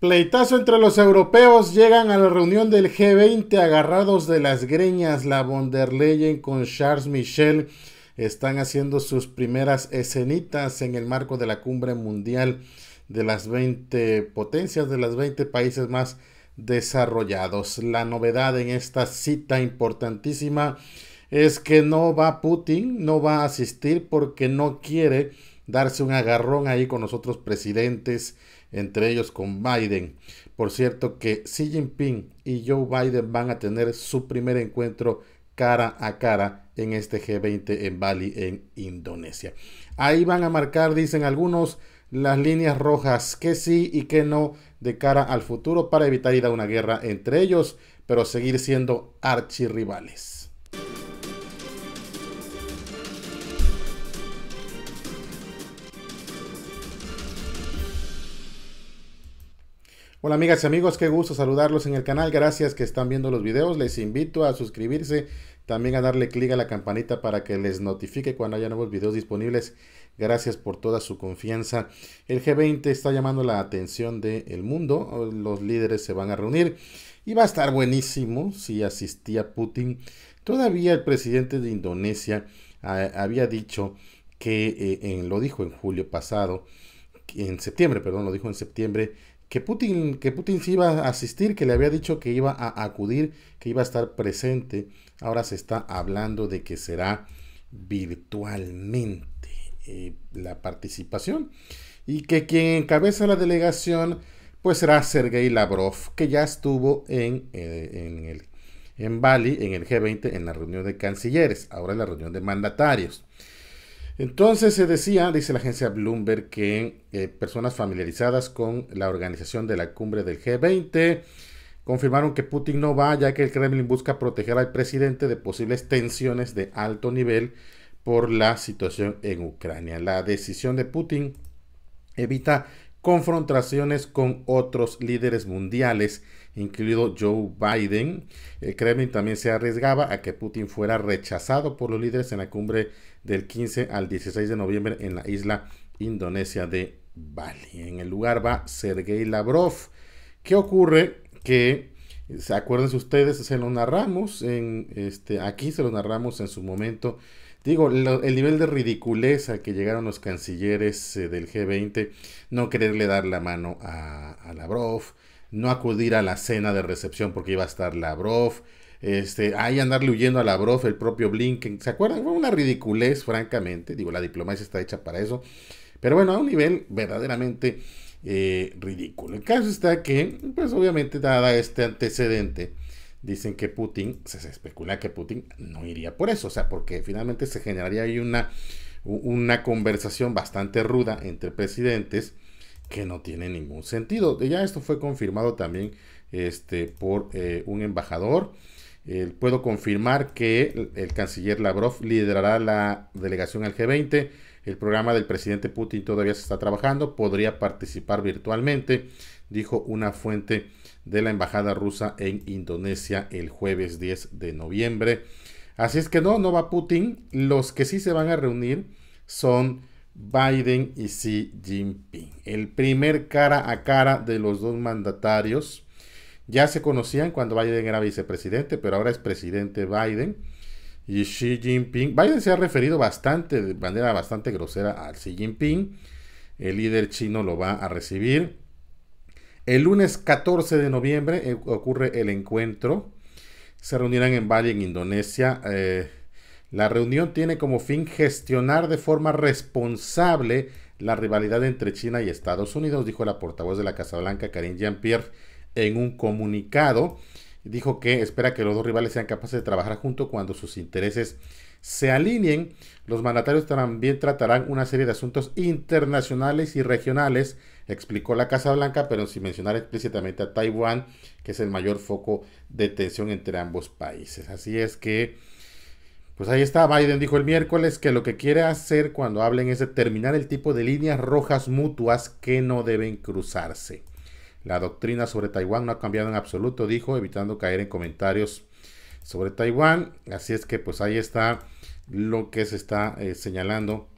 Pleitazo entre los europeos. Llegan a la reunión del G20 agarrados de las greñas. La von der Leyen con Charles Michel están haciendo sus primeras escenitas en el marco de la cumbre mundial de las 20 potencias, de los 20 países más desarrollados. La novedad en esta cita importantísima es que no va Putin, no va a asistir porque no quiere darse un agarrón ahí con los otros presidentes entre ellos con Biden. Por cierto que Xi Jinping y Joe Biden van a tener su primer encuentro cara a cara en este G20 en Bali, en Indonesia. Ahí van a marcar, dicen algunos, las líneas rojas, que sí y que no de cara al futuro para evitar ir a una guerra entre ellos, pero seguir siendo archirrivales. Hola amigas y amigos, qué gusto saludarlos en el canal, gracias que están viendo los videos, les invito a suscribirse, también a darle clic a la campanita para que les notifique cuando haya nuevos videos disponibles, gracias por toda su confianza. El G20 está llamando la atención del mundo, los líderes se van a reunir y va a estar buenísimo si asistía Putin. Todavía el presidente de Indonesia ah, había dicho que, eh, en, lo dijo en julio pasado, en septiembre, perdón, lo dijo en septiembre, que Putin, que Putin iba a asistir, que le había dicho que iba a acudir, que iba a estar presente. Ahora se está hablando de que será virtualmente eh, la participación y que quien encabeza la delegación pues será Sergei Lavrov, que ya estuvo en, eh, el, en Bali, en el G20, en la reunión de cancilleres, ahora en la reunión de mandatarios. Entonces se decía, dice la agencia Bloomberg, que eh, personas familiarizadas con la organización de la cumbre del G20 confirmaron que Putin no va, ya que el Kremlin busca proteger al presidente de posibles tensiones de alto nivel por la situación en Ucrania. La decisión de Putin evita confrontaciones con otros líderes mundiales, incluido Joe Biden. El Kremlin también se arriesgaba a que Putin fuera rechazado por los líderes en la cumbre del 15 al 16 de noviembre en la isla indonesia de Bali. En el lugar va Sergei Lavrov. ¿Qué ocurre? Que, se acuérdense ustedes, se lo narramos en, este, aquí se lo narramos en su momento Digo, el nivel de ridiculeza que llegaron los cancilleres eh, del G20, no quererle dar la mano a, Lavrov, no acudir a la cena de recepción porque iba a estar Lavrov, este, ahí andarle huyendo a Lavrov, el propio Blinken, ¿se acuerdan? Fue una ridiculez, francamente, digo, la diplomacia está hecha para eso, pero bueno, a un nivel verdaderamente eh, ridículo. El caso está que, pues obviamente, dada este antecedente, dicen que Putin, se especula que Putin no iría por eso, o sea, porque finalmente se generaría ahí una, una conversación bastante ruda entre presidentes que no tiene ningún sentido. Ya esto fue confirmado también este, por eh, un embajador. Eh, puedo confirmar que el, canciller Lavrov liderará la delegación al G20. El programa del presidente Putin todavía se está trabajando. Podría participar virtualmente, dijo una fuente de la Embajada rusa en Indonesia el jueves 10 de noviembre. Así es que no, no va Putin. Los que sí se van a reunir son Biden y Xi Jinping. El primer cara a cara de los dos mandatarios. Ya se conocían cuando Biden era vicepresidente, pero ahora es presidente Biden. Y Xi Jinping, Biden se ha referido bastante, de manera bastante grosera al Xi Jinping. El líder chino lo va a recibir. El lunes 14 de noviembre eh, ocurre el encuentro. Se reunirán en Bali, en Indonesia. Eh, la reunión tiene como fin gestionar de forma responsable la rivalidad entre China y Estados Unidos, dijo la portavoz de la Casa Blanca, Karine Jean-Pierre, en un comunicado. Dijo que espera que los dos rivales sean capaces de trabajar juntos cuando sus intereses se alineen, los mandatarios también tratarán una serie de asuntos internacionales y regionales, explicó la Casa Blanca, pero sin mencionar explícitamente a Taiwán, que es el mayor foco de tensión entre ambos países. Así es que, pues ahí está, Biden dijo el miércoles que lo que quiere hacer cuando hablen es determinar el tipo de líneas rojas mutuas que no deben cruzarse. La doctrina sobre Taiwán no ha cambiado en absoluto, dijo, evitando caer en comentarios sobre Taiwán. Así es que pues ahí está lo que se está eh, señalando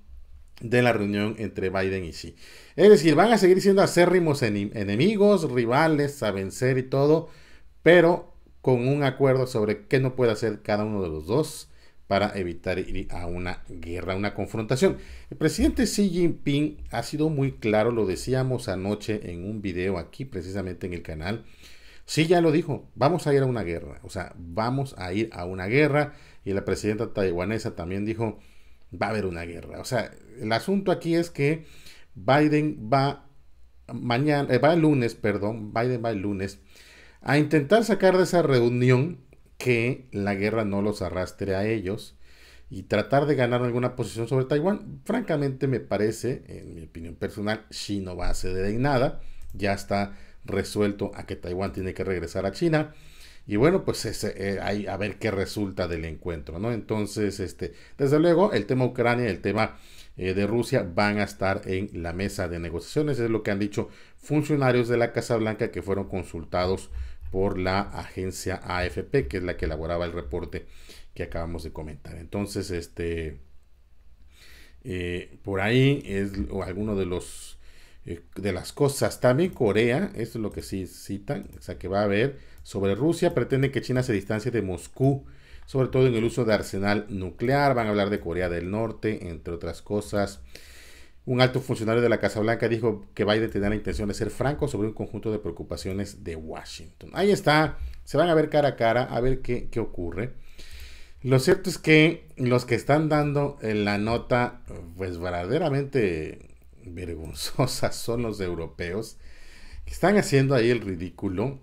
de la reunión entre Biden y Xi. Es decir, van a seguir siendo acérrimos enemigos, rivales a vencer y todo, pero con un acuerdo sobre qué no puede hacer cada uno de los dos para evitar ir a una guerra, una confrontación. El presidente Xi Jinping ha sido muy claro, lo decíamos anoche en un video aquí precisamente en el canal, Sí, ya lo dijo, vamos a ir a una guerra, o sea, vamos a ir a una guerra. Y la presidenta taiwanesa también dijo, va a haber una guerra. O sea, el asunto aquí es que Biden va mañana, eh, va el lunes, perdón, Biden va el lunes a intentar sacar de esa reunión que la guerra no los arrastre a ellos y tratar de ganar alguna posición sobre Taiwán. Francamente me parece, en mi opinión personal, Xi no va a ceder en nada, ya está resuelto a que Taiwán tiene que regresar a China. Y bueno, pues ese, hay, eh, a ver qué resulta del encuentro, ¿no? Entonces, este, desde luego, el tema Ucrania, y el tema eh, de Rusia van a estar en la mesa de negociaciones, es lo que han dicho funcionarios de la Casa Blanca que fueron consultados por la agencia AFP, que es la que elaboraba el reporte que acabamos de comentar. Entonces, este, eh, por ahí es alguno de los eh, de las cosas. También Corea, esto es lo que sí citan, o sea, que va a haber sobre Rusia, pretende que China se distancie de Moscú, sobre todo en el uso de arsenal nuclear, van a hablar de Corea del Norte, entre otras cosas. Un alto funcionario de la Casa Blanca dijo que Biden tenía la intención de ser franco sobre un conjunto de preocupaciones de Washington. Ahí está, se van a ver cara a cara, a ver qué, qué ocurre. Lo cierto es que los que están dando la nota, pues verdaderamente vergonzosas son los europeos, que están haciendo ahí el ridículo.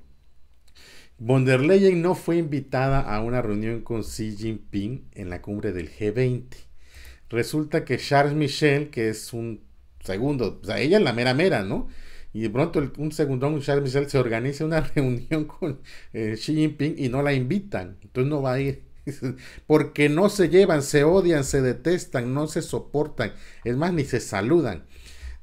Von der Leyen no fue invitada a una reunión con Xi Jinping en la cumbre del G20. Resulta que Charles Michel, que es un segundo, o sea, ella es la mera mera, ¿no? Y de pronto un segundón, Charles Michel, se organiza una reunión con eh, Xi Jinping y no la invitan, entonces no va a ir. porque no se llevan, se odian, se detestan, no se soportan, es más, ni se saludan.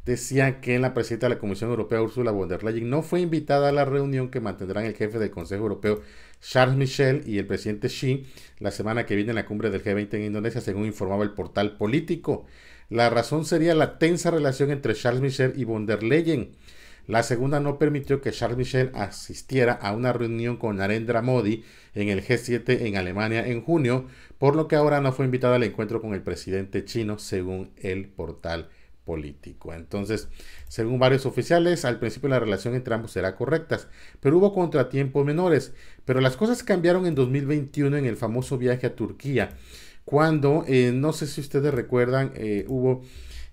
Decía que la presidenta de la Comisión Europea, Ursula von der Leyen, no fue invitada a la reunión que mantendrán el jefe del Consejo Europeo, Charles Michel, y el presidente Xi la semana que viene en la cumbre del G20 en Indonesia, según informaba el portal político. La razón sería la tensa relación entre Charles Michel y von der Leyen la segunda no permitió que Charles Michel asistiera a una reunión con Narendra Modi en el G7 en Alemania en junio, por lo que ahora no fue invitada al encuentro con el presidente chino, según el portal político. Entonces, según varios oficiales, al principio la relación entre ambos era correcta, pero hubo contratiempos menores. Pero las cosas cambiaron en 2021 en el famoso viaje a Turquía, cuando, eh, no sé si ustedes recuerdan, eh, hubo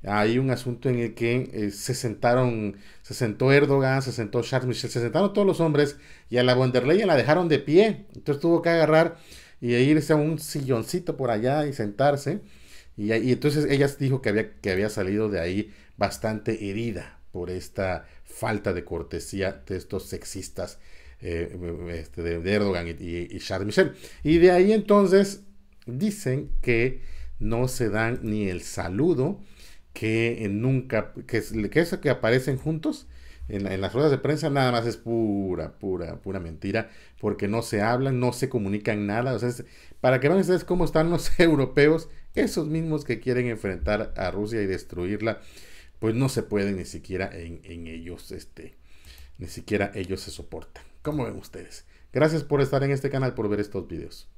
hay un asunto en el que eh, se sentaron, se sentó Erdogan, se sentó Charles Michel, se sentaron todos los hombres y a la von la dejaron de pie. Entonces tuvo que agarrar y irse a un silloncito por allá y sentarse. Y, entonces ella dijo que había, que había salido de ahí bastante herida por esta falta de cortesía de estos sexistas eh, este, de, Erdogan y, y Charles Michel. Y de ahí entonces dicen que no se dan ni el saludo, que nunca, que, eso que, que aparecen juntos en, las ruedas de prensa nada más es pura, pura, pura mentira, porque no se hablan, no se comunican nada. O sea, para que vean ustedes cómo están los europeos, esos mismos que quieren enfrentar a Rusia y destruirla, pues no se pueden ni siquiera en, en ellos, este, ni siquiera ellos se soportan. ¿Cómo ven ustedes? Gracias por estar en este canal, por ver estos videos.